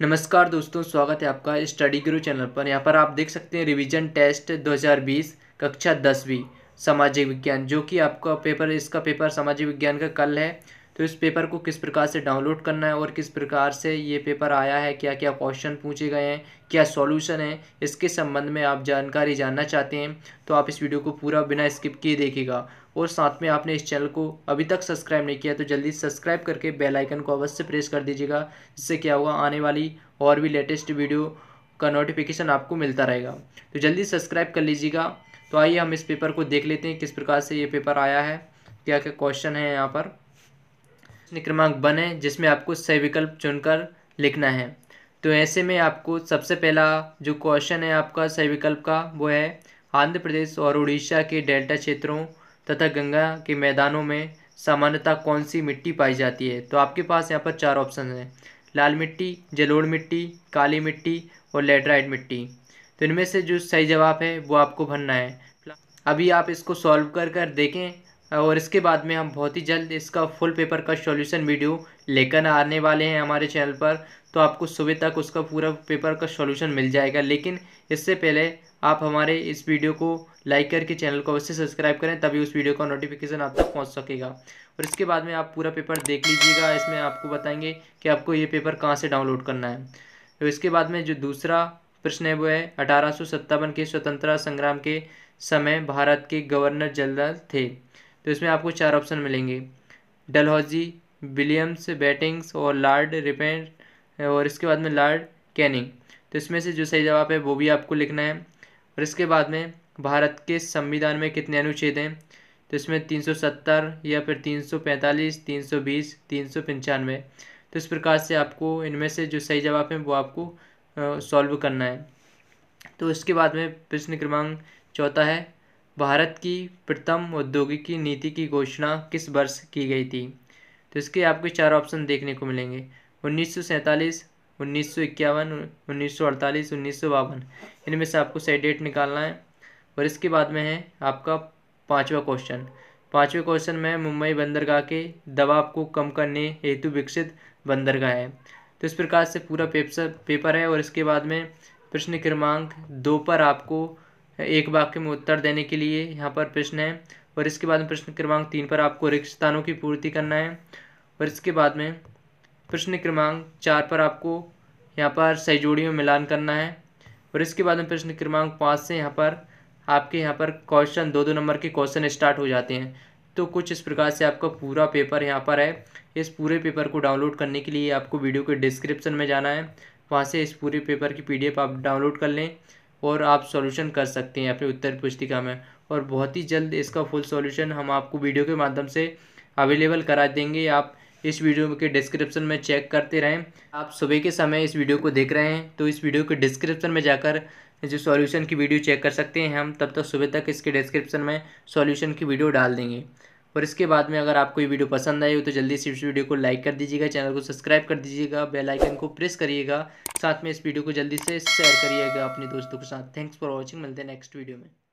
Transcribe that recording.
नमस्कार दोस्तों स्वागत है आपका स्टडी गुरु चैनल पर यहाँ पर आप देख सकते हैं रिवीजन टेस्ट 2020 कक्षा दसवीं सामाजिक विज्ञान जो कि आपका पेपर इसका पेपर सामाजिक विज्ञान का कल है तो इस पेपर को किस प्रकार से डाउनलोड करना है और किस प्रकार से ये पेपर आया है क्या क्या क्वेश्चन पूछे गए हैं क्या सॉल्यूशन है इसके संबंध में आप जानकारी जानना चाहते हैं तो आप इस वीडियो को पूरा बिना स्किप किए देखेगा और साथ में आपने इस चैनल को अभी तक सब्सक्राइब नहीं किया तो जल्दी सब्सक्राइब करके बेलाइकन को अवश्य प्रेस कर दीजिएगा जिससे क्या होगा आने वाली और भी लेटेस्ट वीडियो का नोटिफिकेशन आपको मिलता रहेगा तो जल्दी सब्सक्राइब कर लीजिएगा तो आइए हम इस पेपर को देख लेते हैं किस प्रकार से ये पेपर आया है क्या क्या क्वेश्चन है यहाँ पर क्रमांक है जिसमें आपको सही विकल्प चुनकर लिखना है तो ऐसे में आपको सबसे पहला जो क्वेश्चन है आपका सही विकल्प का वो है आंध्र प्रदेश और उड़ीसा के डेल्टा क्षेत्रों तथा गंगा के मैदानों में सामान्यतः कौन सी मिट्टी पाई जाती है तो आपके पास यहाँ पर चार ऑप्शन हैं लाल मिट्टी जलोड़ मिट्टी काली मिट्टी और लेटराइट मिट्टी तो इनमें से जो सही जवाब है वो आपको भरना है अभी आप इसको सॉल्व कर कर देखें और इसके बाद में हम बहुत ही जल्द इसका फुल पेपर का सॉल्यूशन वीडियो लेकर आने वाले हैं हमारे चैनल पर तो आपको सुबह तक उसका पूरा पेपर का सॉल्यूशन मिल जाएगा लेकिन इससे पहले आप हमारे इस वीडियो को लाइक करके चैनल को अवश्य सब्सक्राइब करें तभी उस वीडियो का नोटिफिकेशन आप तक पहुँच सकेगा और इसके बाद में आप पूरा पेपर देख लीजिएगा इसमें आपको बताएंगे कि आपको ये पेपर कहाँ से डाउनलोड करना है तो इसके बाद में जो दूसरा प्रश्न है वो है अठारह के स्वतंत्रता संग्राम के समय भारत के गवर्नर जनरल थे तो इसमें आपको चार ऑप्शन मिलेंगे डलहौजी विलियम्स बैटिंग्स और लार्ड रिपेंट और इसके बाद में लार्ड कैनिंग तो इसमें से जो सही जवाब है वो भी आपको लिखना है और इसके बाद में भारत के संविधान में कितने अनुच्छेद हैं तो इसमें तीन सौ सत्तर या फिर तीन सौ पैंतालीस तीन सौ बीस तीन सौ पंचानवे तो इस प्रकार से आपको इनमें से जो सही जवाब है वो आपको सॉल्व करना है तो इसके बाद में प्रश्न क्रमांक चौथा है भारत की प्रथम औद्योगिकी नीति की घोषणा किस वर्ष की गई थी तो इसके आपके चार ऑप्शन देखने को मिलेंगे उन्नीस सौ सैंतालीस उन्नीस सौ इक्यावन उन्नीस सौ अड़तालीस उन्नीस सौ बावन इनमें से आपको सही डेट निकालना है और इसके बाद में है आपका पाँचवा क्वेश्चन पांचवे क्वेश्चन में मुंबई बंदरगाह के दबाव को कम करने हेतु विकसित बंदरगाह है तो इस प्रकार से पूरा पेपर पेपर है और इसके बाद में प्रश्न क्रमांक दो पर आपको एक वाक्य में उत्तर देने के लिए यहाँ पर प्रश्न है और इसके बाद में प्रश्न क्रमांक तीन पर आपको रिक्त स्थानों की पूर्ति करना है और इसके बाद में प्रश्न क्रमांक चार पर आपको यहाँ पर सहजोड़ी में मिलान करना है और इसके बाद में प्रश्न क्रमांक पाँच से यहाँ पर आपके यहाँ पर क्वेश्चन दो दो नंबर के क्वेश्चन स्टार्ट हो जाते हैं तो कुछ इस प्रकार से आपका पूरा पेपर यहाँ पर है इस पूरे पेपर को डाउनलोड करने के लिए आपको वीडियो के डिस्क्रिप्शन में जाना है वहाँ से इस पूरे पेपर की पी आप डाउनलोड कर लें और आप सॉल्यूशन कर सकते हैं अपनी उत्तर पुस्तिका में और बहुत ही जल्द इसका फुल सॉल्यूशन हम आपको वीडियो के माध्यम से अवेलेबल करा देंगे आप इस वीडियो के डिस्क्रिप्शन में चेक करते रहें आप सुबह के समय इस वीडियो को देख रहे हैं तो इस वीडियो के डिस्क्रिप्शन में जाकर जो सॉल्यूशन की वीडियो चेक कर सकते हैं हम तब तक सुबह तक इसके डिस्क्रिप्शन में सॉल्यूशन की वीडियो डाल देंगे और इसके बाद में अगर आपको ये वीडियो पसंद आई हो तो जल्दी से इस वीडियो को लाइक कर दीजिएगा चैनल को सब्सक्राइब कर दीजिएगा बेल आइकन को प्रेस करिएगा साथ में इस वीडियो को जल्दी से शेयर करिएगा अपने दोस्तों के साथ थैंक्स फॉर वॉचिंग मिलते हैं नेक्स्ट वीडियो में